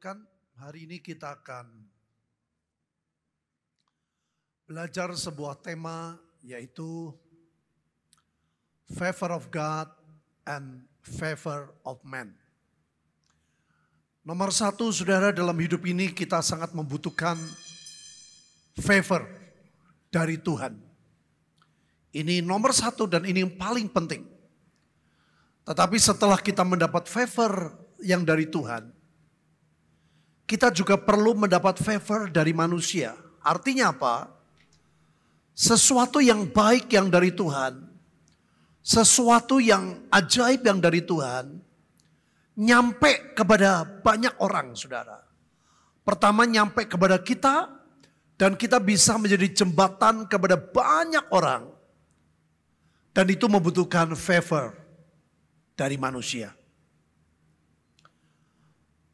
kan hari ini kita akan belajar sebuah tema yaitu favor of God and favor of man. Nomor satu saudara dalam hidup ini kita sangat membutuhkan favor dari Tuhan. Ini nomor satu dan ini yang paling penting. Tetapi setelah kita mendapat favor yang dari Tuhan, kita juga perlu mendapat favor dari manusia. Artinya apa? Sesuatu yang baik yang dari Tuhan, sesuatu yang ajaib yang dari Tuhan, nyampe kepada banyak orang, saudara. Pertama nyampe kepada kita, dan kita bisa menjadi jembatan kepada banyak orang. Dan itu membutuhkan favor dari manusia.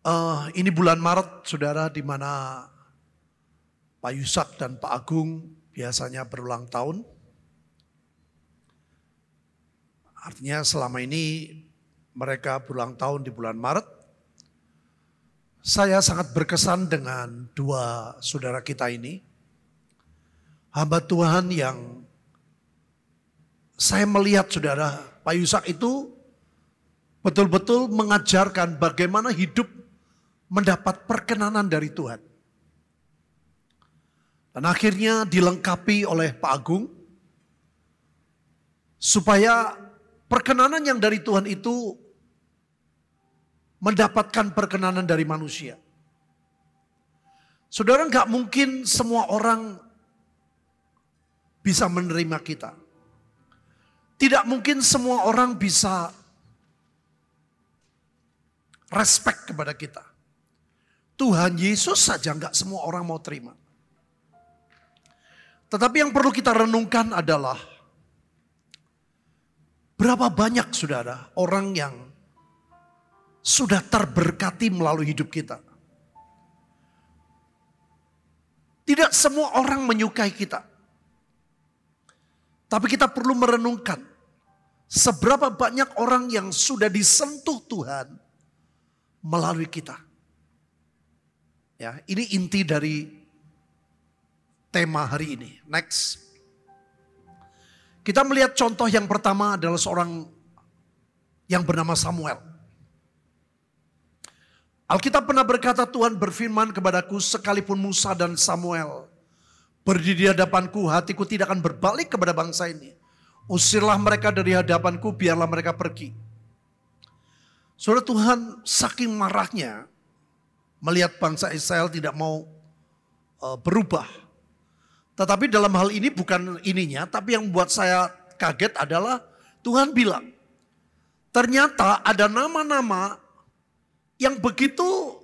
Uh, ini bulan Maret, saudara, di mana Pak Yusak dan Pak Agung biasanya berulang tahun. Artinya selama ini mereka berulang tahun di bulan Maret. Saya sangat berkesan dengan dua saudara kita ini. Hamba Tuhan yang saya melihat saudara Pak Yusak itu betul-betul mengajarkan bagaimana hidup mendapat perkenanan dari Tuhan. Dan akhirnya dilengkapi oleh Pak Agung supaya perkenanan yang dari Tuhan itu mendapatkan perkenanan dari manusia. Saudara nggak mungkin semua orang bisa menerima kita. Tidak mungkin semua orang bisa respect kepada kita. Tuhan Yesus saja nggak semua orang mau terima. Tetapi yang perlu kita renungkan adalah berapa banyak saudara orang yang sudah terberkati melalui hidup kita. Tidak semua orang menyukai kita. Tapi kita perlu merenungkan seberapa banyak orang yang sudah disentuh Tuhan melalui kita. Ya, ini inti dari tema hari ini. Next. Kita melihat contoh yang pertama adalah seorang yang bernama Samuel. Alkitab pernah berkata Tuhan berfirman kepadaku sekalipun Musa dan Samuel berdiri di hadapanku hatiku tidak akan berbalik kepada bangsa ini. Usirlah mereka dari hadapanku biarlah mereka pergi. Saudara Tuhan saking marahnya melihat bangsa Israel tidak mau uh, berubah. Tetapi dalam hal ini bukan ininya, tapi yang membuat saya kaget adalah Tuhan bilang, ternyata ada nama-nama yang begitu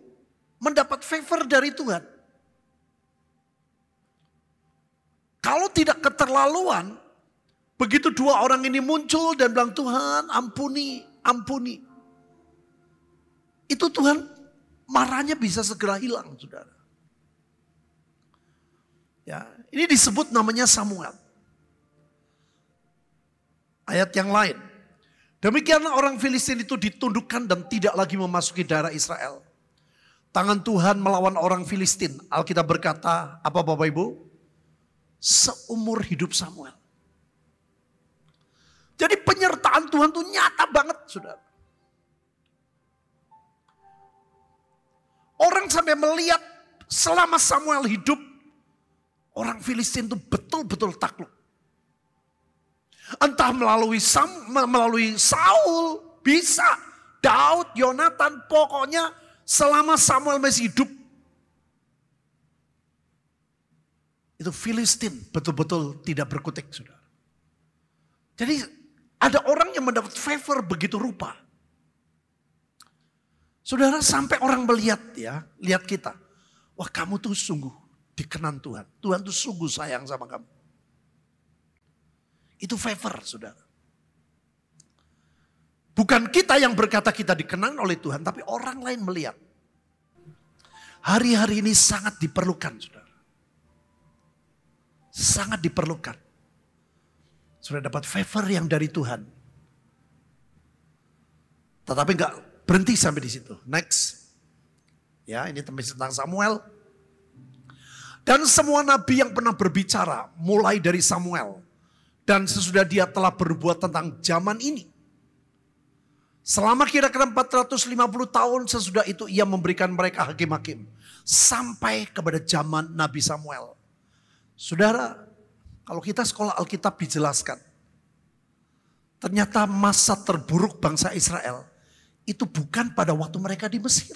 mendapat favor dari Tuhan. Kalau tidak keterlaluan, begitu dua orang ini muncul dan bilang Tuhan ampuni, ampuni. Itu Tuhan marahnya bisa segera hilang, saudara. Ya, ini disebut namanya Samuel. Ayat yang lain. Demikianlah orang Filistin itu ditundukkan dan tidak lagi memasuki daerah Israel. Tangan Tuhan melawan orang Filistin. Alkitab berkata, apa Bapak Ibu? Seumur hidup Samuel. Jadi penyertaan Tuhan itu nyata banget, saudara. Orang sampai melihat selama Samuel hidup, orang Filistin itu betul-betul takluk. Entah melalui Sam, melalui Saul, bisa. Daud, Yonatan, pokoknya selama Samuel masih hidup, itu Filistin betul-betul tidak berkutik, saudara. Jadi ada orang yang mendapat favor begitu rupa. Saudara sampai orang melihat ya, lihat kita. Wah kamu tuh sungguh dikenan Tuhan. Tuhan tuh sungguh sayang sama kamu. Itu favor saudara. Bukan kita yang berkata kita dikenan oleh Tuhan, tapi orang lain melihat. Hari-hari ini sangat diperlukan, saudara. Sangat diperlukan. Sudah dapat favor yang dari Tuhan. Tetapi enggak berhenti sampai di situ. Next. Ya, ini tentang Samuel. Dan semua nabi yang pernah berbicara, mulai dari Samuel. Dan sesudah dia telah berbuat tentang zaman ini. Selama kira-kira 450 tahun sesudah itu ia memberikan mereka hakim-hakim. Sampai kepada zaman Nabi Samuel. Saudara, kalau kita sekolah Alkitab dijelaskan. Ternyata masa terburuk bangsa Israel itu bukan pada waktu mereka di Mesir.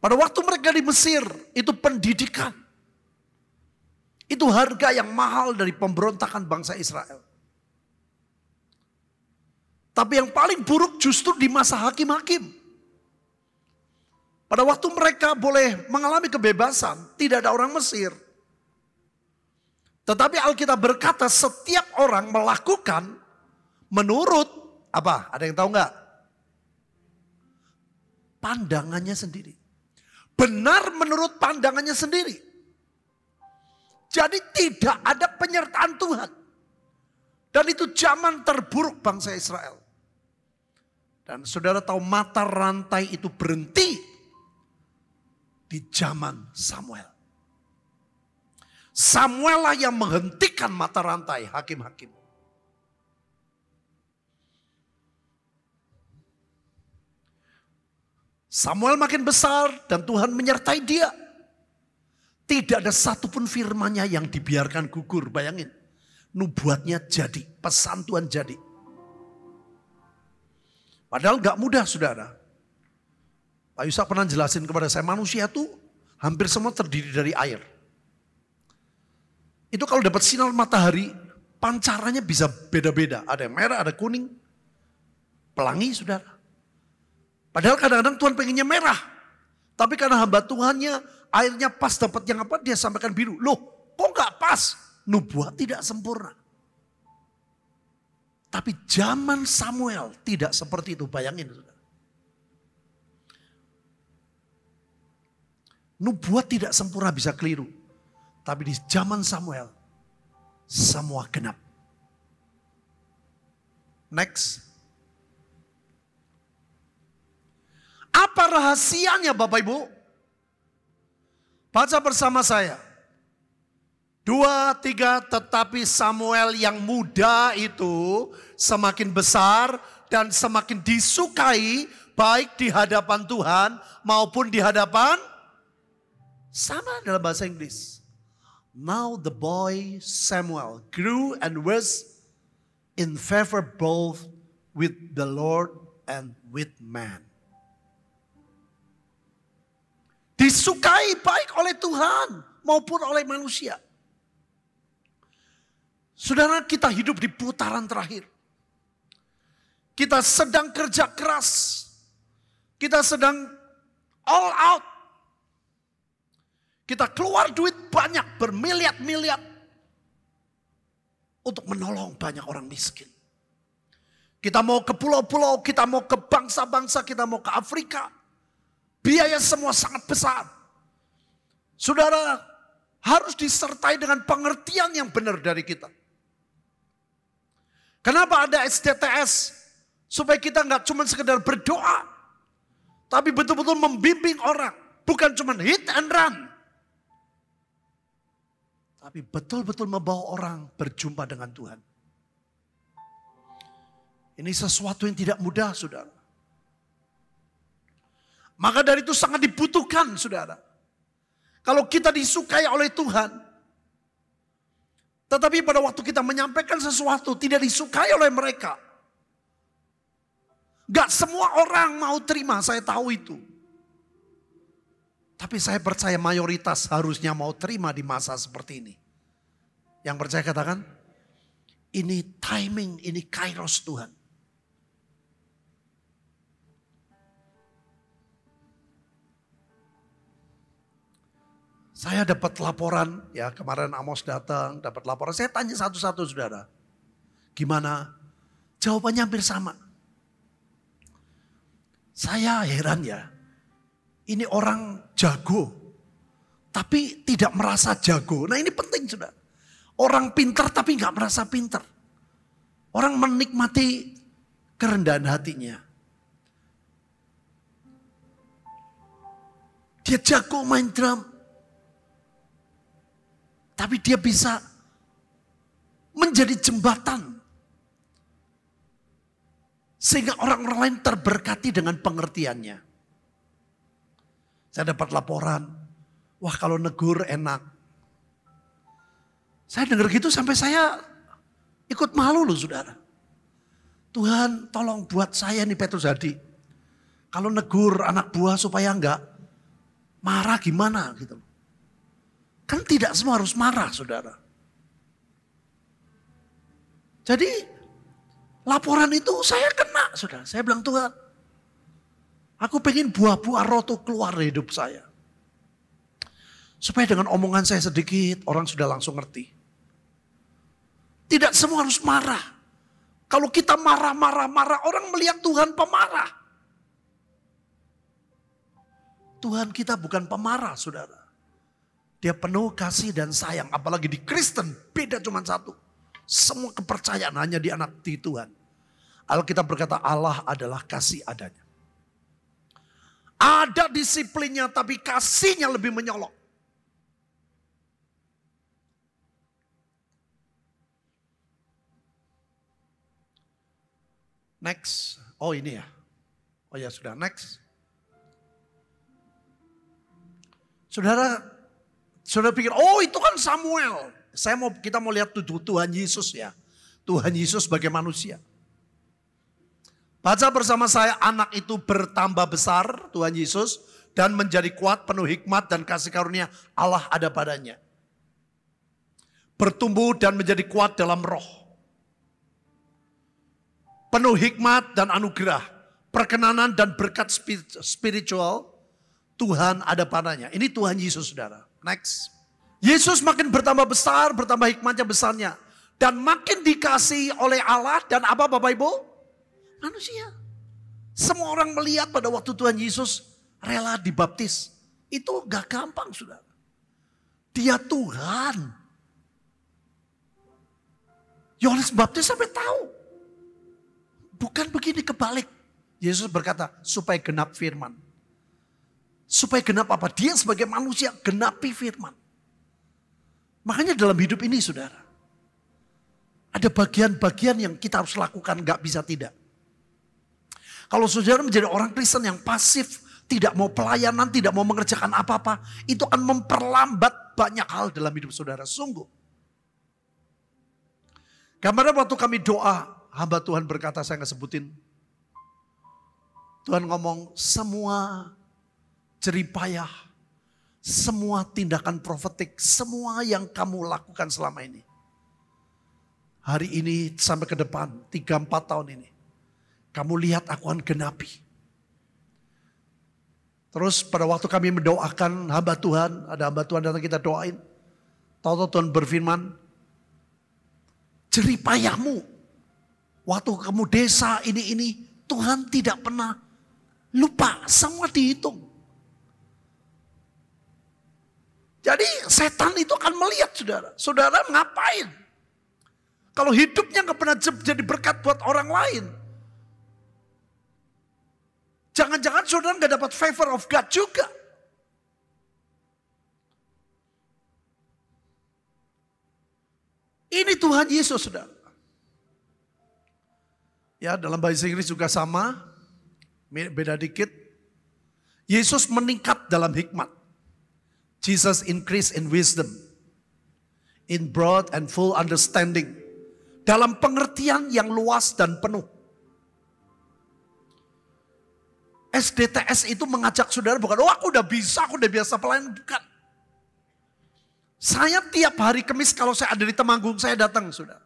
Pada waktu mereka di Mesir, itu pendidikan. Itu harga yang mahal dari pemberontakan bangsa Israel. Tapi yang paling buruk justru di masa hakim-hakim. Pada waktu mereka boleh mengalami kebebasan, tidak ada orang Mesir. Tetapi Alkitab berkata setiap orang melakukan menurut apa? Ada yang tahu nggak? Pandangannya sendiri. Benar menurut pandangannya sendiri. Jadi tidak ada penyertaan Tuhan. Dan itu zaman terburuk bangsa Israel. Dan saudara tahu mata rantai itu berhenti di zaman Samuel. Samuel lah yang menghentikan mata rantai hakim-hakim. Samuel makin besar dan Tuhan menyertai dia. Tidak ada satupun firmannya yang dibiarkan gugur. Bayangin. Nubuatnya jadi. Pesan Tuhan jadi. Padahal gak mudah saudara. Pak Yusak pernah jelasin kepada saya. Manusia itu hampir semua terdiri dari air. Itu kalau dapat sinar matahari. Pancarannya bisa beda-beda. Ada yang merah, ada kuning. Pelangi saudara. Padahal kadang-kadang Tuhan pengennya merah. Tapi karena hamba Tuhannya airnya pas dapat yang apa dia sampaikan biru. Loh kok gak pas? Nubuat tidak sempurna. Tapi zaman Samuel tidak seperti itu. Bayangin. Nubuat tidak sempurna bisa keliru. Tapi di zaman Samuel semua genap. Next. Apa rahasianya Bapak Ibu? Baca bersama saya. Dua, tiga, tetapi Samuel yang muda itu semakin besar dan semakin disukai baik di hadapan Tuhan maupun di hadapan sama dalam bahasa Inggris. Now the boy Samuel grew and was in favor both with the Lord and with man. Disukai baik oleh Tuhan maupun oleh manusia. Saudara kita hidup di putaran terakhir. Kita sedang kerja keras. Kita sedang all out. Kita keluar duit banyak, bermiliar-miliar. Untuk menolong banyak orang miskin. Kita mau ke pulau-pulau, kita mau ke bangsa-bangsa, kita mau ke Afrika. Biaya semua sangat besar. Saudara harus disertai dengan pengertian yang benar dari kita. Kenapa ada STTS? Supaya kita nggak cuma sekedar berdoa, tapi betul-betul membimbing orang. Bukan cuma hit and run. Tapi betul-betul membawa orang berjumpa dengan Tuhan. Ini sesuatu yang tidak mudah, saudara. Maka dari itu sangat dibutuhkan saudara. Kalau kita disukai oleh Tuhan. Tetapi pada waktu kita menyampaikan sesuatu tidak disukai oleh mereka. Gak semua orang mau terima, saya tahu itu. Tapi saya percaya mayoritas harusnya mau terima di masa seperti ini. Yang percaya katakan, ini timing, ini kairos Tuhan. Saya dapat laporan, ya kemarin Amos datang, dapat laporan. Saya tanya satu-satu saudara. Gimana? Jawabannya hampir sama. Saya heran ya, ini orang jago, tapi tidak merasa jago. Nah ini penting sudah. Orang pinter tapi nggak merasa pinter. Orang menikmati kerendahan hatinya. Dia jago main drum, tapi dia bisa menjadi jembatan. Sehingga orang-orang lain terberkati dengan pengertiannya. Saya dapat laporan, wah kalau negur enak. Saya dengar gitu sampai saya ikut malu loh saudara. Tuhan tolong buat saya nih Petrus Hadi. Kalau negur anak buah supaya enggak marah gimana gitu. Kan tidak semua harus marah saudara. Jadi laporan itu saya kena saudara. Saya bilang Tuhan, aku pengen buah-buah roh itu keluar dari hidup saya. Supaya dengan omongan saya sedikit orang sudah langsung ngerti. Tidak semua harus marah. Kalau kita marah-marah-marah orang melihat Tuhan pemarah. Tuhan kita bukan pemarah saudara. Dia penuh kasih dan sayang. Apalagi di Kristen beda cuma satu. Semua kepercayaan hanya di anak di Tuhan. Alkitab berkata Allah adalah kasih adanya. Ada disiplinnya tapi kasihnya lebih menyolok. Next. Oh ini ya. Oh ya sudah next. Saudara Saudara pikir, oh itu kan Samuel. Saya mau kita mau lihat Tuhan Yesus ya. Tuhan Yesus sebagai manusia. Baca bersama saya, anak itu bertambah besar, Tuhan Yesus, dan menjadi kuat, penuh hikmat dan kasih karunia Allah ada padanya. Bertumbuh dan menjadi kuat dalam roh. Penuh hikmat dan anugerah, perkenanan dan berkat spiritual, Tuhan ada padanya. Ini Tuhan Yesus, saudara. Next. Yesus makin bertambah besar, bertambah hikmatnya besarnya. Dan makin dikasihi oleh Allah dan apa Bapak Ibu? Manusia. Semua orang melihat pada waktu Tuhan Yesus rela dibaptis. Itu gak gampang sudah. Dia Tuhan. Yohanes Baptis sampai tahu. Bukan begini kebalik. Yesus berkata, supaya genap firman. Supaya genap apa? Dia sebagai manusia genapi firman. Makanya dalam hidup ini saudara. Ada bagian-bagian yang kita harus lakukan, gak bisa tidak. Kalau saudara menjadi orang Kristen yang pasif, tidak mau pelayanan, tidak mau mengerjakan apa-apa, itu akan memperlambat banyak hal dalam hidup saudara. Sungguh. Gambarnya waktu kami doa, hamba Tuhan berkata, saya nggak sebutin. Tuhan ngomong, semua jeripayah, semua tindakan profetik, semua yang kamu lakukan selama ini. Hari ini sampai ke depan, 3-4 tahun ini. Kamu lihat aku akan genapi. Terus pada waktu kami mendoakan hamba Tuhan, ada hamba Tuhan datang kita doain. Tahu-tahu Tuhan berfirman, jeripayahmu, waktu kamu desa ini-ini, Tuhan tidak pernah lupa, semua dihitung. Jadi setan itu akan melihat saudara. Saudara ngapain? Kalau hidupnya nggak pernah jadi berkat buat orang lain. Jangan-jangan saudara nggak dapat favor of God juga. Ini Tuhan Yesus saudara. Ya dalam bahasa Inggris juga sama. Beda dikit. Yesus meningkat dalam hikmat. Jesus increase in wisdom, in broad and full understanding, dalam pengertian yang luas dan penuh. SDTS itu mengajak saudara bukan, oh aku udah bisa, aku udah biasa pelayan, bukan. Saya tiap hari kemis kalau saya ada di Temanggung, saya datang saudara.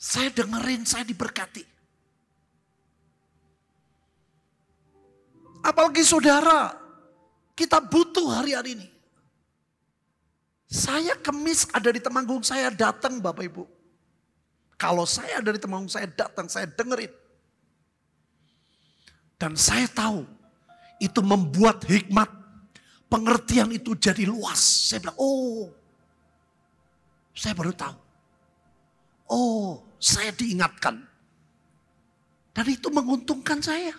Saya dengerin, saya diberkati. Apalagi saudara kita butuh hari-hari ini. Saya kemis ada di temanggung saya datang Bapak Ibu. Kalau saya ada di temanggung saya datang, saya dengerin. Dan saya tahu itu membuat hikmat. Pengertian itu jadi luas. Saya bilang, oh saya baru tahu. Oh saya diingatkan. Dan itu menguntungkan saya.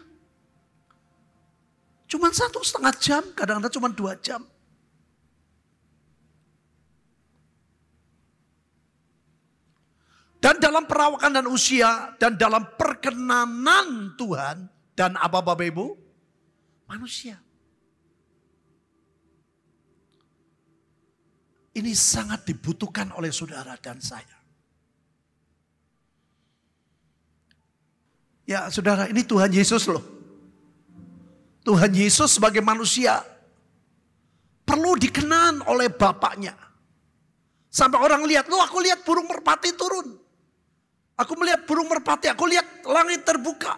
Cuman satu setengah jam, kadang-kadang cuma dua jam. Dan dalam perawakan dan usia, dan dalam perkenanan Tuhan, dan apa Bapak Ibu? Manusia. Ini sangat dibutuhkan oleh saudara dan saya. Ya saudara, ini Tuhan Yesus loh. Tuhan Yesus sebagai manusia perlu dikenan oleh Bapaknya. Sampai orang lihat, lu aku lihat burung merpati turun. Aku melihat burung merpati, aku lihat langit terbuka.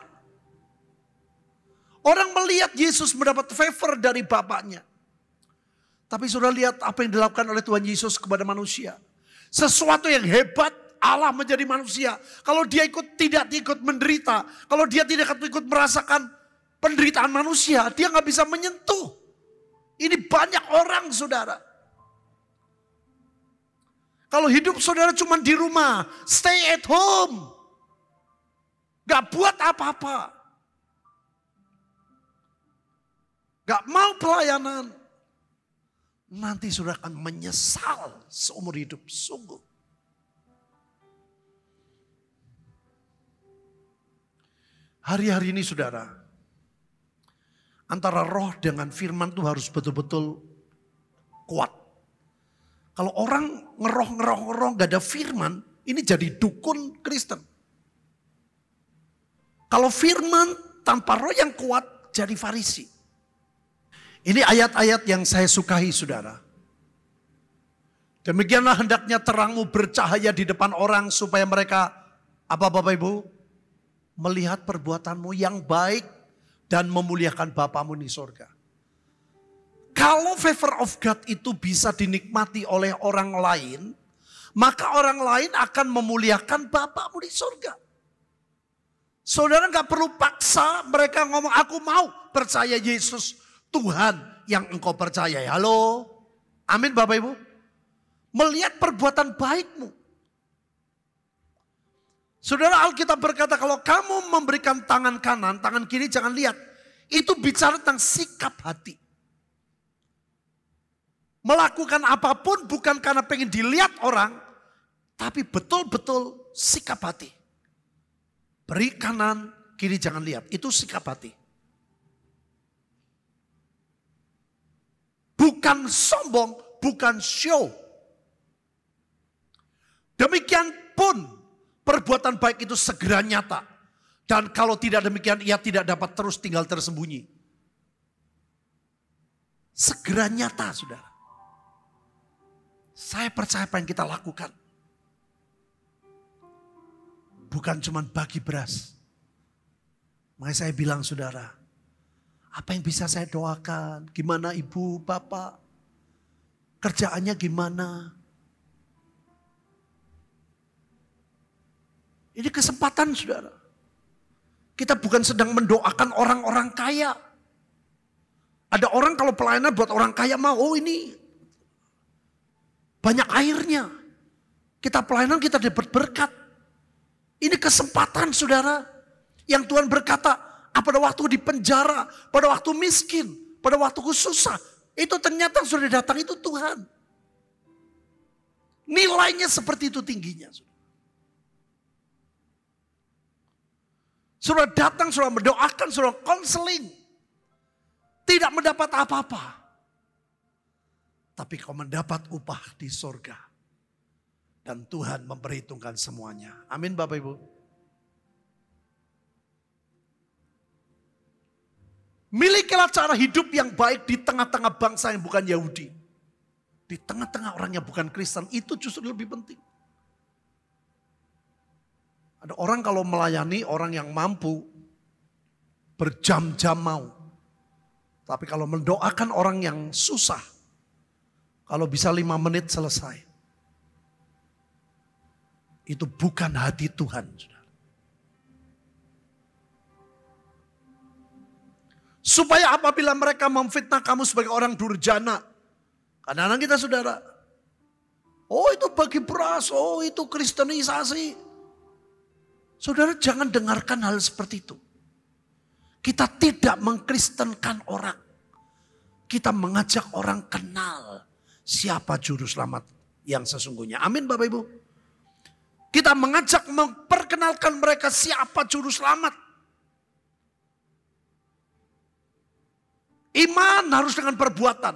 Orang melihat Yesus mendapat favor dari Bapaknya. Tapi sudah lihat apa yang dilakukan oleh Tuhan Yesus kepada manusia. Sesuatu yang hebat Allah menjadi manusia. Kalau dia ikut tidak ikut menderita. Kalau dia tidak ikut merasakan penderitaan manusia. Dia nggak bisa menyentuh. Ini banyak orang saudara. Kalau hidup saudara cuma di rumah, stay at home. Gak buat apa-apa. Gak mau pelayanan. Nanti saudara akan menyesal seumur hidup, sungguh. Hari-hari ini saudara, antara roh dengan firman itu harus betul-betul kuat. Kalau orang ngeroh-ngeroh-ngeroh gak ada firman, ini jadi dukun Kristen. Kalau firman tanpa roh yang kuat jadi farisi. Ini ayat-ayat yang saya sukai saudara. Demikianlah hendaknya terangmu bercahaya di depan orang supaya mereka apa Bapak Ibu? Melihat perbuatanmu yang baik dan memuliakan Bapamu di sorga. Kalau favor of God itu bisa dinikmati oleh orang lain, maka orang lain akan memuliakan Bapamu di sorga. Saudara nggak perlu paksa mereka ngomong, aku mau percaya Yesus Tuhan yang engkau percaya. Halo, amin Bapak Ibu. Melihat perbuatan baikmu. Saudara Alkitab berkata kalau kamu memberikan tangan kanan, tangan kiri jangan lihat. Itu bicara tentang sikap hati. Melakukan apapun bukan karena pengen dilihat orang, tapi betul-betul sikap hati. Beri kanan, kiri jangan lihat. Itu sikap hati. Bukan sombong, bukan show. Demikian pun Perbuatan baik itu segera nyata. Dan kalau tidak demikian ia tidak dapat terus tinggal tersembunyi. Segera nyata saudara. Saya percaya apa yang kita lakukan. Bukan cuma bagi beras. Makanya saya bilang saudara, apa yang bisa saya doakan? Gimana ibu, bapak? Kerjaannya gimana? Ini kesempatan saudara. Kita bukan sedang mendoakan orang-orang kaya. Ada orang kalau pelayanan buat orang kaya mau, oh ini banyak airnya. Kita pelayanan kita dapat berkat. Ini kesempatan saudara. Yang Tuhan berkata, ah, pada waktu di penjara, pada waktu miskin, pada waktu susah. Itu ternyata sudah datang itu Tuhan. Nilainya seperti itu tingginya. Sudah datang, sudah mendoakan, sudah konseling. Tidak mendapat apa-apa. Tapi kau mendapat upah di sorga. Dan Tuhan memperhitungkan semuanya. Amin Bapak Ibu. Milikilah cara hidup yang baik di tengah-tengah bangsa yang bukan Yahudi. Di tengah-tengah orang yang bukan Kristen. Itu justru lebih penting. Ada orang kalau melayani orang yang mampu berjam-jam mau. Tapi kalau mendoakan orang yang susah, kalau bisa lima menit selesai. Itu bukan hati Tuhan. Supaya apabila mereka memfitnah kamu sebagai orang durjana. Kadang-kadang kita saudara, oh itu bagi beras, oh itu kristenisasi. Saudara jangan dengarkan hal seperti itu. Kita tidak mengkristenkan orang. Kita mengajak orang kenal siapa juru selamat yang sesungguhnya. Amin Bapak Ibu. Kita mengajak memperkenalkan mereka siapa juru selamat. Iman harus dengan perbuatan.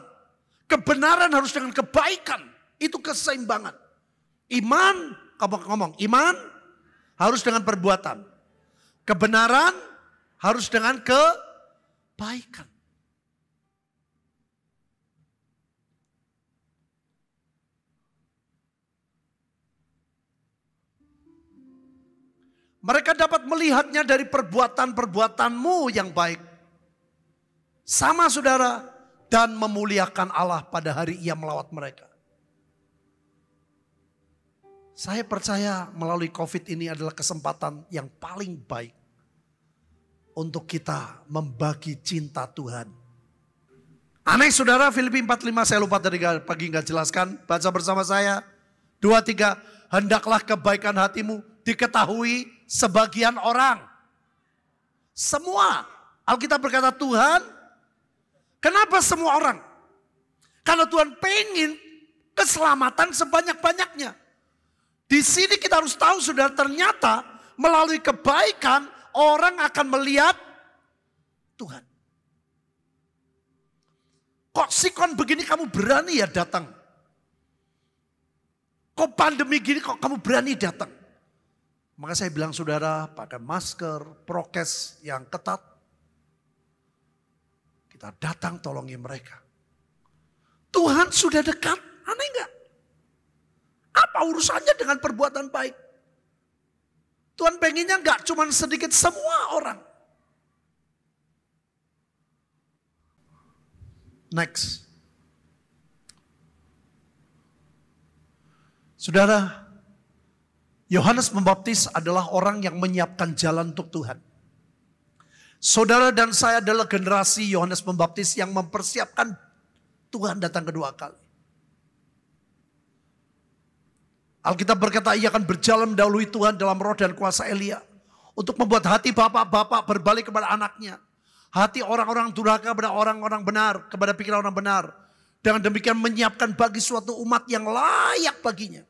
Kebenaran harus dengan kebaikan. Itu keseimbangan. Iman, kamu ngomong, iman harus dengan perbuatan. Kebenaran harus dengan kebaikan. Mereka dapat melihatnya dari perbuatan-perbuatanmu yang baik. Sama saudara, dan memuliakan Allah pada hari ia melawat mereka. Saya percaya melalui COVID ini adalah kesempatan yang paling baik untuk kita membagi cinta Tuhan. Aneh saudara Filipi 45 saya lupa tadi pagi nggak jelaskan. Baca bersama saya. Dua tiga. Hendaklah kebaikan hatimu diketahui sebagian orang. Semua. Alkitab berkata Tuhan. Kenapa semua orang? Karena Tuhan pengen keselamatan sebanyak-banyaknya. Di sini kita harus tahu sudah ternyata melalui kebaikan orang akan melihat Tuhan. Kok sikon begini kamu berani ya datang? Kok pandemi gini kok kamu berani datang? Maka saya bilang saudara pakai masker, prokes yang ketat. Kita datang tolongi mereka. Tuhan sudah dekat, aneh enggak? Apa urusannya dengan perbuatan baik? Tuhan pengennya nggak cuma sedikit semua orang. Next. Saudara, Yohanes Pembaptis adalah orang yang menyiapkan jalan untuk Tuhan. Saudara dan saya adalah generasi Yohanes Pembaptis yang mempersiapkan Tuhan datang kedua kali. Alkitab berkata ia akan berjalan mendahului Tuhan dalam roh dan kuasa Elia. Untuk membuat hati bapak-bapak berbalik kepada anaknya. Hati orang-orang durhaka kepada orang-orang benar, kepada pikiran orang benar. Dengan demikian menyiapkan bagi suatu umat yang layak baginya.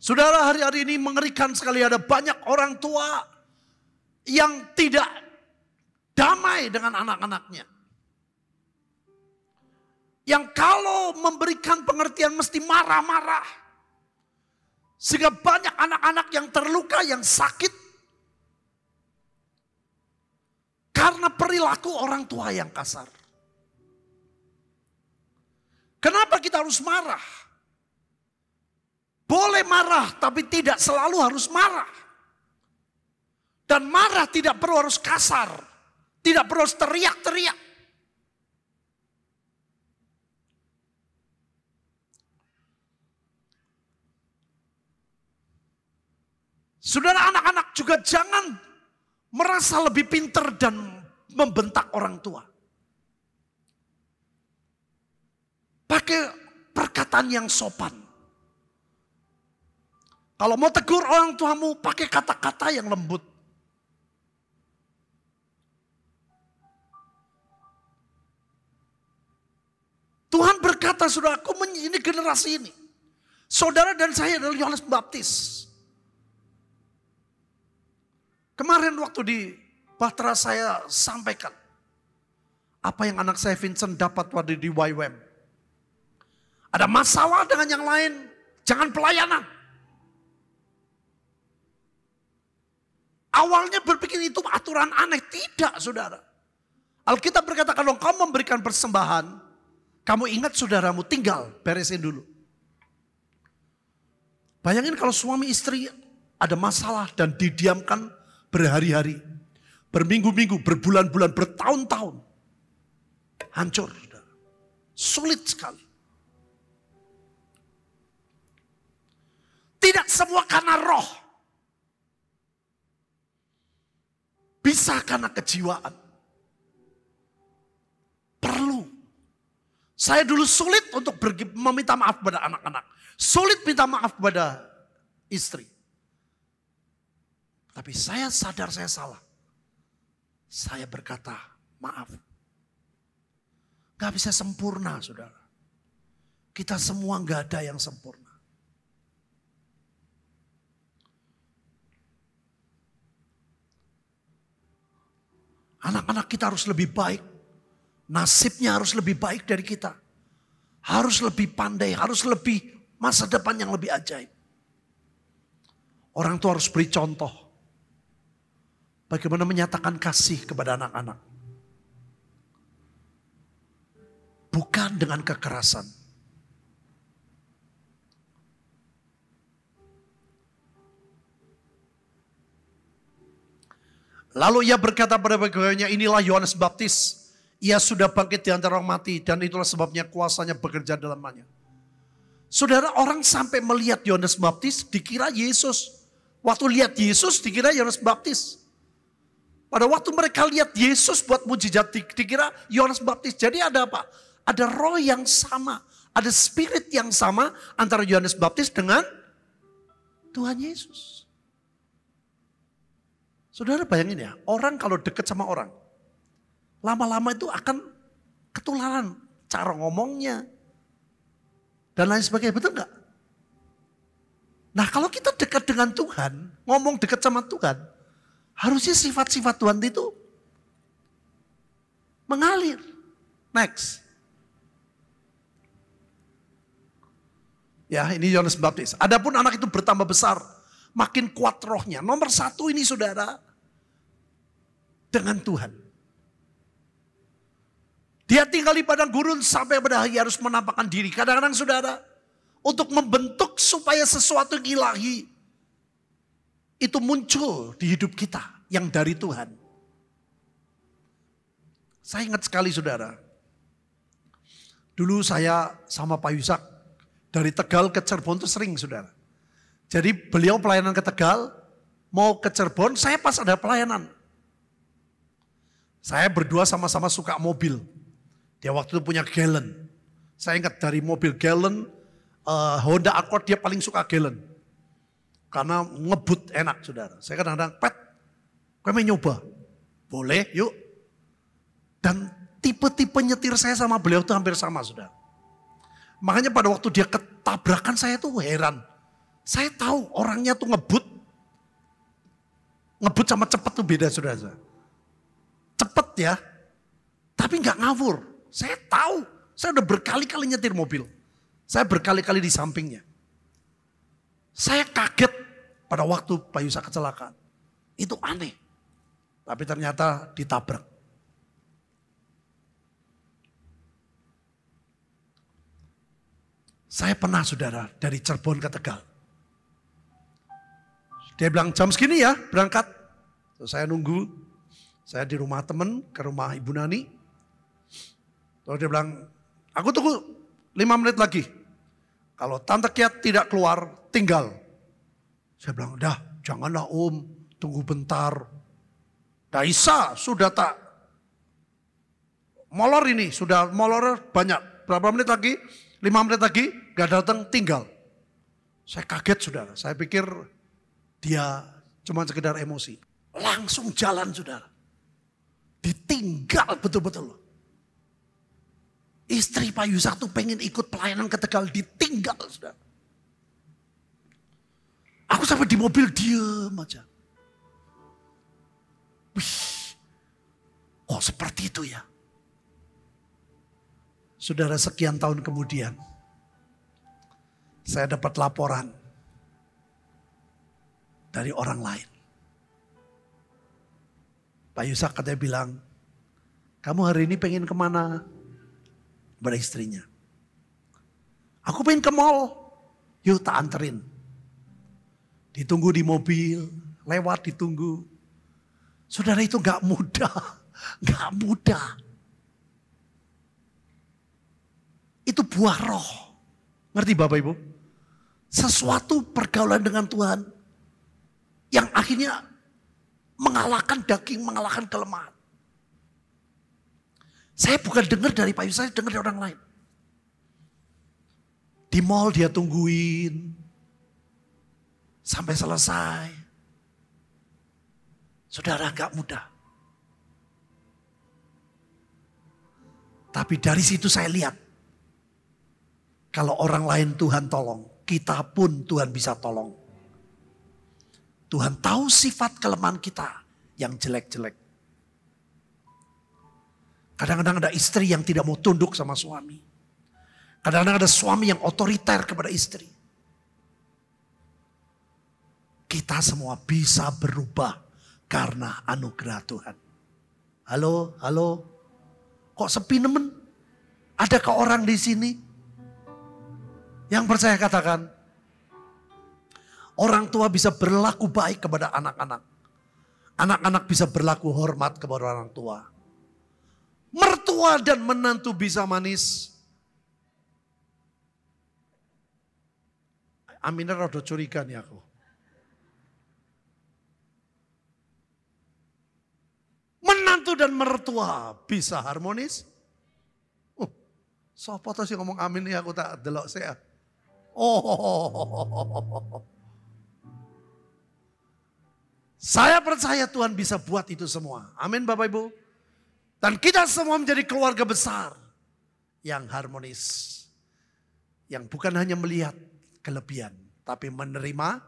Saudara hari-hari ini mengerikan sekali ada banyak orang tua yang tidak damai dengan anak-anaknya yang kalau memberikan pengertian mesti marah-marah. Sehingga banyak anak-anak yang terluka, yang sakit. Karena perilaku orang tua yang kasar. Kenapa kita harus marah? Boleh marah, tapi tidak selalu harus marah. Dan marah tidak perlu harus kasar. Tidak perlu harus teriak-teriak. Saudara anak-anak juga jangan merasa lebih pinter dan membentak orang tua. Pakai perkataan yang sopan. Kalau mau tegur orang tuamu, pakai kata-kata yang lembut. Tuhan berkata, saudara, aku ini generasi ini. Saudara dan saya adalah Yohanes Baptis. Kemarin waktu di Batra saya sampaikan. Apa yang anak saya Vincent dapat waktu di YWAM. Ada masalah dengan yang lain. Jangan pelayanan. Awalnya berpikir itu aturan aneh. Tidak saudara. Alkitab berkata kalau kau memberikan persembahan. Kamu ingat saudaramu tinggal. Beresin dulu. Bayangin kalau suami istri ada masalah dan didiamkan berhari-hari, berminggu-minggu, berbulan-bulan, bertahun-tahun. Hancur. Sulit sekali. Tidak semua karena roh. Bisa karena kejiwaan. Perlu. Saya dulu sulit untuk meminta maaf pada anak-anak. Sulit minta maaf kepada istri. Tapi saya sadar saya salah. Saya berkata, maaf. Gak bisa sempurna, saudara. Kita semua gak ada yang sempurna. Anak-anak kita harus lebih baik. Nasibnya harus lebih baik dari kita. Harus lebih pandai, harus lebih masa depan yang lebih ajaib. Orang tua harus beri contoh. Bagaimana menyatakan kasih kepada anak-anak. Bukan dengan kekerasan. Lalu ia berkata pada pegawainya, inilah Yohanes Baptis. Ia sudah bangkit di antara orang mati dan itulah sebabnya kuasanya bekerja dalamnya. Saudara orang sampai melihat Yohanes Baptis dikira Yesus. Waktu lihat Yesus dikira Yohanes Baptis. Pada waktu mereka lihat Yesus buat mujizat dikira Yohanes Baptis. Jadi ada apa? Ada roh yang sama. Ada spirit yang sama antara Yohanes Baptis dengan Tuhan Yesus. Saudara bayangin ya, orang kalau dekat sama orang, lama-lama itu akan ketularan cara ngomongnya dan lain sebagainya. Betul nggak? Nah kalau kita dekat dengan Tuhan, ngomong dekat sama Tuhan, Harusnya sifat-sifat Tuhan itu mengalir. Next. Ya, ini Yohanes Baptis. Adapun anak itu bertambah besar, makin kuat rohnya. Nomor satu ini saudara, dengan Tuhan. Dia tinggal di padang gurun sampai pada hari harus menampakkan diri. Kadang-kadang saudara, untuk membentuk supaya sesuatu yang ilahi itu muncul di hidup kita yang dari Tuhan. Saya ingat sekali saudara. Dulu saya sama Pak Yusak dari Tegal ke Cirebon itu sering saudara. Jadi beliau pelayanan ke Tegal, mau ke Cirebon, saya pas ada pelayanan. Saya berdua sama-sama suka mobil. Dia waktu itu punya gallon. Saya ingat dari mobil gallon, uh, eh, Honda Accord dia paling suka gallon. Karena ngebut enak saudara. Saya kadang-kadang, pet, gue mau nyoba? Boleh, yuk. Dan tipe-tipe nyetir saya sama beliau itu hampir sama saudara. Makanya pada waktu dia ketabrakan saya tuh heran. Saya tahu orangnya tuh ngebut. Ngebut sama cepet tuh beda saudara. Cepet ya, tapi nggak ngawur. Saya tahu, saya udah berkali-kali nyetir mobil. Saya berkali-kali di sampingnya. Saya kaget pada waktu Pak Yusa kecelakaan. Itu aneh. Tapi ternyata ditabrak. Saya pernah saudara dari Cirebon ke Tegal. Dia bilang jam segini ya berangkat. Terus saya nunggu. Saya di rumah temen ke rumah Ibu Nani. Terus dia bilang aku tunggu lima menit lagi. Kalau Tante Kiat tidak keluar, tinggal. Saya bilang, dah janganlah om, tunggu bentar. Daisa sudah tak molor ini, sudah molor banyak. Berapa menit lagi? Lima menit lagi, gak datang, tinggal. Saya kaget sudah, saya pikir dia cuma sekedar emosi. Langsung jalan sudah, Ditinggal betul-betul. Istri Pak Yusak tuh pengen ikut pelayanan ke Tegal, ditinggal. Saudara. Aku sampai di mobil diem aja. Wih, oh seperti itu ya. Saudara sekian tahun kemudian, saya dapat laporan dari orang lain. Pak Yusak katanya bilang, kamu hari ini pengen kemana? pada istrinya. Aku pengen ke mall. Yuk tak anterin. Ditunggu di mobil. Lewat ditunggu. Saudara itu gak mudah. Gak mudah. Itu buah roh. Ngerti Bapak Ibu? Sesuatu pergaulan dengan Tuhan. Yang akhirnya mengalahkan daging, mengalahkan kelemahan. Saya bukan dengar dari Pak Yusuf, saya dengar dari orang lain. Di mall dia tungguin sampai selesai. Saudara gak mudah. Tapi dari situ saya lihat kalau orang lain Tuhan tolong, kita pun Tuhan bisa tolong. Tuhan tahu sifat kelemahan kita yang jelek-jelek. Kadang-kadang ada istri yang tidak mau tunduk sama suami. Kadang-kadang ada suami yang otoriter kepada istri. Kita semua bisa berubah karena anugerah Tuhan. Halo, halo. Kok sepi nemen? ke orang di sini yang percaya katakan orang tua bisa berlaku baik kepada anak-anak. Anak-anak bisa berlaku hormat kepada orang tua mertua dan menantu bisa manis. Aminah rada curiga nih aku. Menantu dan mertua bisa harmonis. Uh, oh, tuh sih ngomong amin nih aku tak delok saya. Ah. Oh. Saya percaya Tuhan bisa buat itu semua. Amin Bapak Ibu. Dan kita semua menjadi keluarga besar yang harmonis. Yang bukan hanya melihat kelebihan, tapi menerima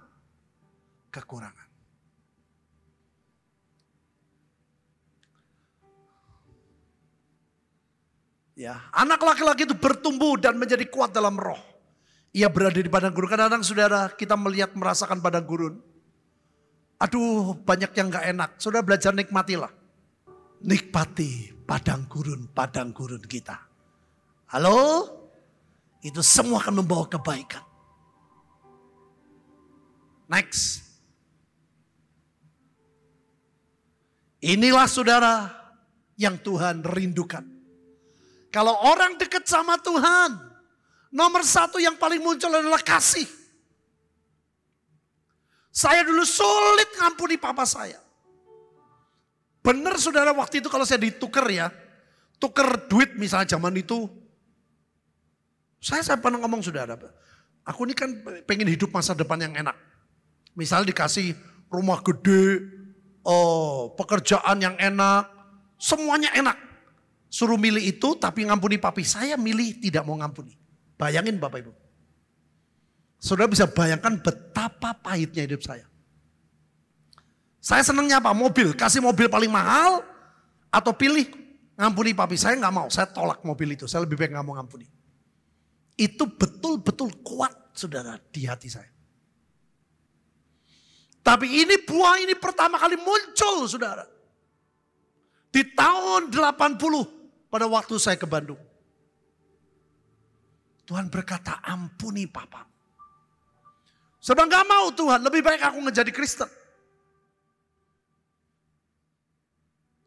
kekurangan. Ya, anak laki-laki itu bertumbuh dan menjadi kuat dalam roh. Ia berada di padang gurun. Kadang-kadang saudara kita melihat merasakan padang gurun. Aduh banyak yang gak enak. Saudara belajar nikmatilah nikmati padang gurun-padang gurun kita. Halo? Itu semua akan membawa kebaikan. Next. Inilah saudara yang Tuhan rindukan. Kalau orang dekat sama Tuhan, nomor satu yang paling muncul adalah kasih. Saya dulu sulit ngampuni papa saya. Benar saudara waktu itu kalau saya ditukar ya, tuker duit misalnya zaman itu. Saya, saya pernah ngomong saudara, aku ini kan pengen hidup masa depan yang enak. Misalnya dikasih rumah gede, oh, pekerjaan yang enak, semuanya enak. Suruh milih itu tapi ngampuni papi. Saya milih tidak mau ngampuni. Bayangin Bapak Ibu. Saudara bisa bayangkan betapa pahitnya hidup saya. Saya senangnya apa? Mobil. Kasih mobil paling mahal atau pilih ngampuni papi. Saya nggak mau, saya tolak mobil itu. Saya lebih baik nggak mau ngampuni. Itu betul-betul kuat saudara di hati saya. Tapi ini buah ini pertama kali muncul saudara. Di tahun 80 pada waktu saya ke Bandung. Tuhan berkata ampuni papa. Sebab gak mau Tuhan, lebih baik aku menjadi Kristen.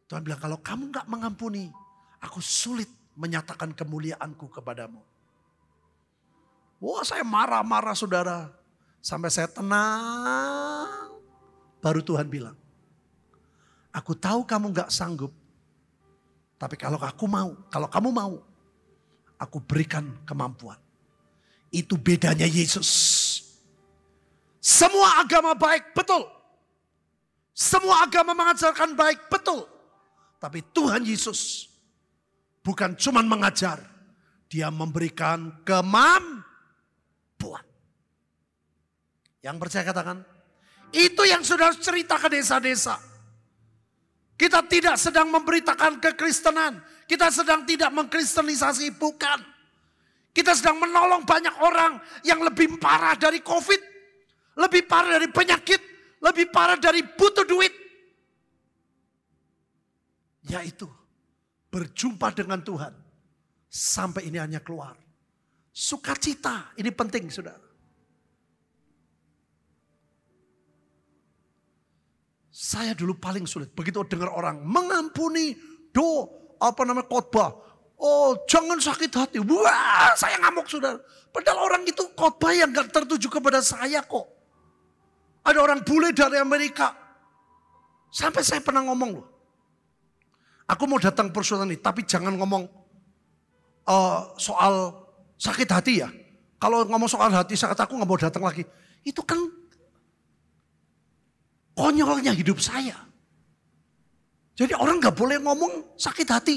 Tuhan bilang, kalau kamu gak mengampuni, aku sulit menyatakan kemuliaanku kepadamu. Wah saya marah-marah saudara. Sampai saya tenang. Baru Tuhan bilang, aku tahu kamu gak sanggup. Tapi kalau aku mau, kalau kamu mau, aku berikan kemampuan. Itu bedanya Yesus. Semua agama baik, betul. Semua agama mengajarkan baik, betul. Tapi Tuhan Yesus bukan cuma mengajar, dia memberikan kemampuan. Yang percaya katakan, itu yang sudah cerita ke desa-desa. Kita tidak sedang memberitakan kekristenan, kita sedang tidak mengkristenisasi, bukan. Kita sedang menolong banyak orang yang lebih parah dari COVID, lebih parah dari penyakit, lebih parah dari butuh duit yaitu berjumpa dengan Tuhan. Sampai ini hanya keluar. Sukacita, ini penting saudara. Saya dulu paling sulit. Begitu dengar orang mengampuni do apa namanya khotbah. Oh jangan sakit hati. Wah saya ngamuk saudara. Padahal orang itu khotbah yang gak tertuju kepada saya kok. Ada orang bule dari Amerika. Sampai saya pernah ngomong loh. Aku mau datang persoalan ini, tapi jangan ngomong uh, soal sakit hati ya. Kalau ngomong soal hati saya aku nggak mau datang lagi. Itu kan konyolnya hidup saya. Jadi orang nggak boleh ngomong sakit hati.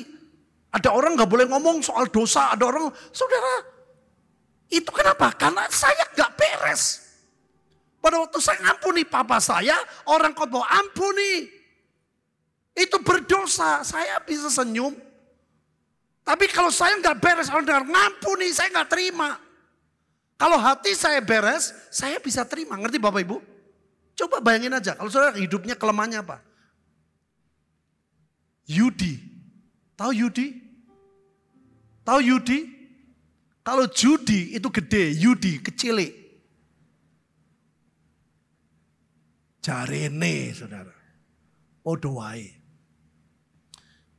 Ada orang nggak boleh ngomong soal dosa. Ada orang, saudara, itu kenapa? Karena saya nggak beres. Pada waktu saya ngampuni papa saya, orang kok mau ampuni. Itu berdosa. Saya bisa senyum. Tapi kalau saya nggak beres, orang dengar ngampuni, saya nggak terima. Kalau hati saya beres, saya bisa terima. Ngerti Bapak Ibu? Coba bayangin aja, kalau saudara hidupnya kelemahannya apa? Yudi. Tahu Yudi? Tahu Yudi? Kalau judi itu gede, Yudi kecil. Jarene, saudara. Oh,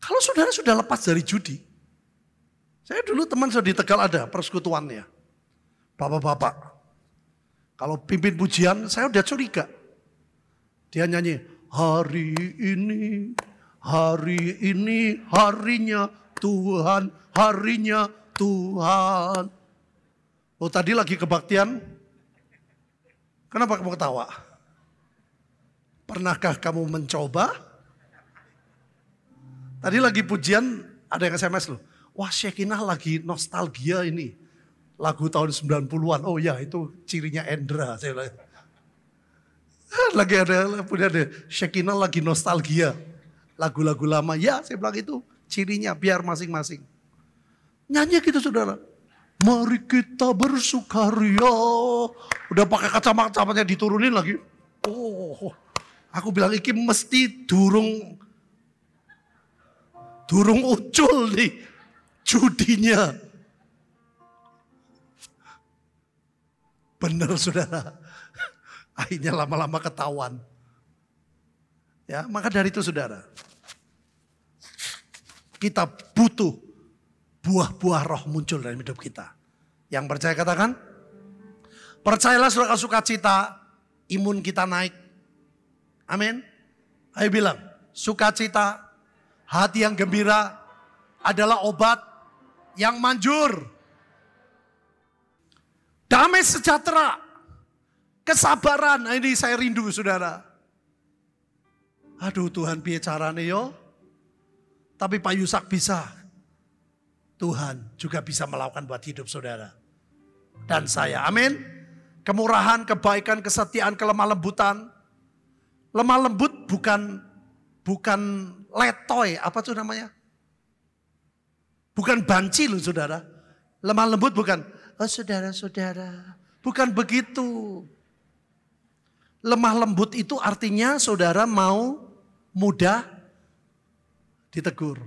kalau saudara sudah lepas dari judi, saya dulu teman saya di Tegal ada persekutuannya. Bapak-bapak, kalau pimpin pujian saya udah curiga. Dia nyanyi, hari ini, hari ini, harinya Tuhan, harinya Tuhan. Oh tadi lagi kebaktian, kenapa kamu ketawa? Pernahkah kamu mencoba Tadi lagi pujian, ada yang SMS loh. Wah Shekinah lagi nostalgia ini. Lagu tahun 90-an. Oh ya itu cirinya Endra. Saya Lagi ada, punya ada Shekinah lagi nostalgia. Lagu-lagu lama. Ya saya bilang itu cirinya biar masing-masing. Nyanyi gitu saudara. Mari kita bersukaria. Udah pakai kacamata-kacamatanya diturunin lagi. Oh, aku bilang iki mesti durung Durung ucul di judinya. Benar saudara. Akhirnya lama-lama ketahuan. Ya, maka dari itu saudara. Kita butuh buah-buah roh muncul dalam hidup kita. Yang percaya katakan. Percayalah surga sukacita, imun kita naik. Amin. Ayo bilang, sukacita Hati yang gembira adalah obat yang manjur. Damai sejahtera. Kesabaran. Nah, ini saya rindu saudara. Aduh Tuhan bicara nih yo. Tapi Pak Yusak bisa. Tuhan juga bisa melakukan buat hidup saudara. Dan saya. Amin. Kemurahan, kebaikan, kesetiaan, kelemah lembutan. Lemah lembut bukan bukan letoy, apa tuh namanya? Bukan banci loh saudara. Lemah lembut bukan. Oh saudara-saudara, bukan begitu. Lemah lembut itu artinya saudara mau mudah ditegur.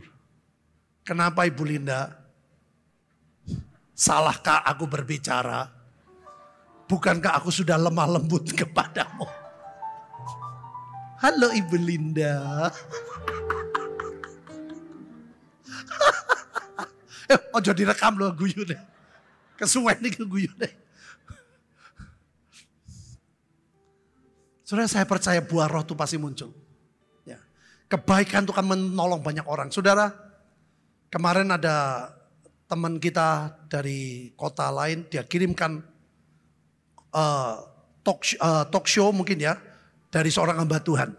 Kenapa Ibu Linda? Salahkah aku berbicara? Bukankah aku sudah lemah lembut kepadamu? Halo Ibu Linda. eh, ojo direkam loh guyu deh. Kesuwen nih ke guyu deh. Saudara saya percaya buah roh itu pasti muncul. Ya. Kebaikan itu kan menolong banyak orang. Saudara, kemarin ada teman kita dari kota lain, dia kirimkan uh, talk, uh, talk show mungkin ya dari seorang hamba Tuhan.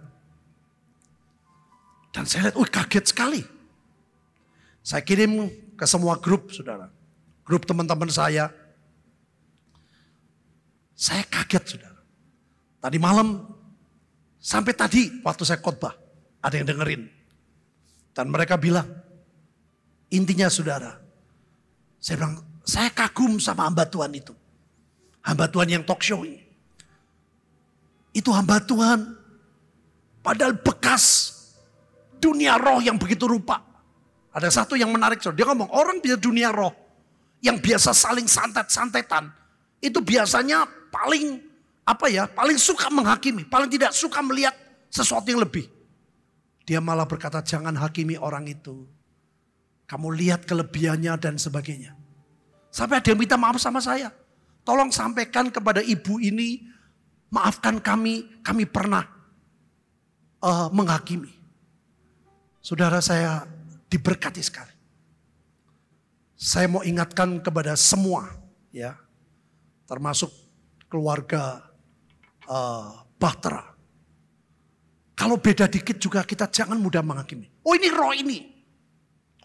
Dan saya lihat, wih kaget sekali. Saya kirim ke semua grup saudara. Grup teman-teman saya. Saya kaget saudara. Tadi malam, sampai tadi waktu saya khotbah, ada yang dengerin. Dan mereka bilang, intinya saudara, saya bilang, saya kagum sama hamba Tuhan itu. Hamba Tuhan yang talk show ini. Itu hamba Tuhan. Padahal bekas dunia roh yang begitu rupa. Ada satu yang menarik, Dia ngomong, orang bisa dunia roh. Yang biasa saling santet-santetan. Itu biasanya paling, apa ya, paling suka menghakimi. Paling tidak suka melihat sesuatu yang lebih. Dia malah berkata, jangan hakimi orang itu. Kamu lihat kelebihannya dan sebagainya. Sampai ada yang minta maaf sama saya. Tolong sampaikan kepada ibu ini Maafkan kami, kami pernah uh, menghakimi. Saudara saya diberkati sekali. Saya mau ingatkan kepada semua ya, termasuk keluarga uh, Bahtera. Kalau beda dikit juga kita jangan mudah menghakimi. Oh ini roh ini.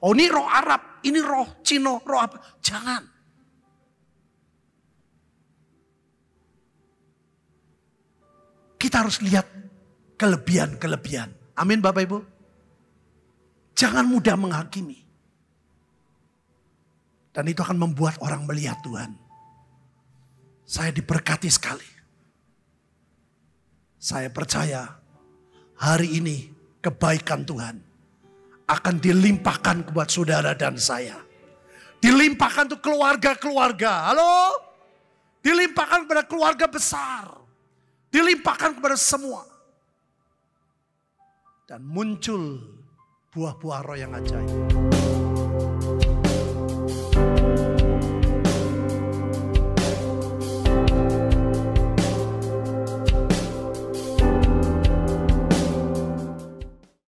Oh ini roh Arab, ini roh cina roh apa. Jangan. Kita harus lihat kelebihan-kelebihan. Amin Bapak Ibu. Jangan mudah menghakimi. Dan itu akan membuat orang melihat Tuhan. Saya diberkati sekali. Saya percaya hari ini kebaikan Tuhan akan dilimpahkan kepada saudara dan saya. Dilimpahkan untuk keluarga-keluarga. Halo? Dilimpahkan kepada keluarga besar. Dilimpahkan kepada semua. Dan muncul buah-buah roh yang ajaib.